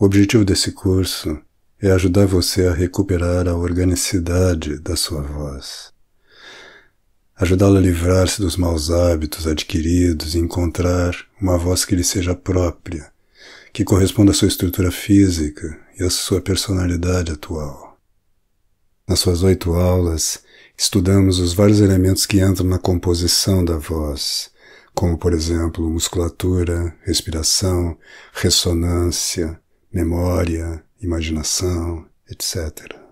O objetivo desse curso é ajudar você a recuperar a organicidade da sua voz, ajudá-la a livrar-se dos maus hábitos adquiridos e encontrar uma voz que lhe seja própria, que corresponda à sua estrutura física e à sua personalidade atual. Nas suas oito aulas, estudamos os vários elementos que entram na composição da voz, como, por exemplo, musculatura, respiração, ressonância, memória, imaginação, etc.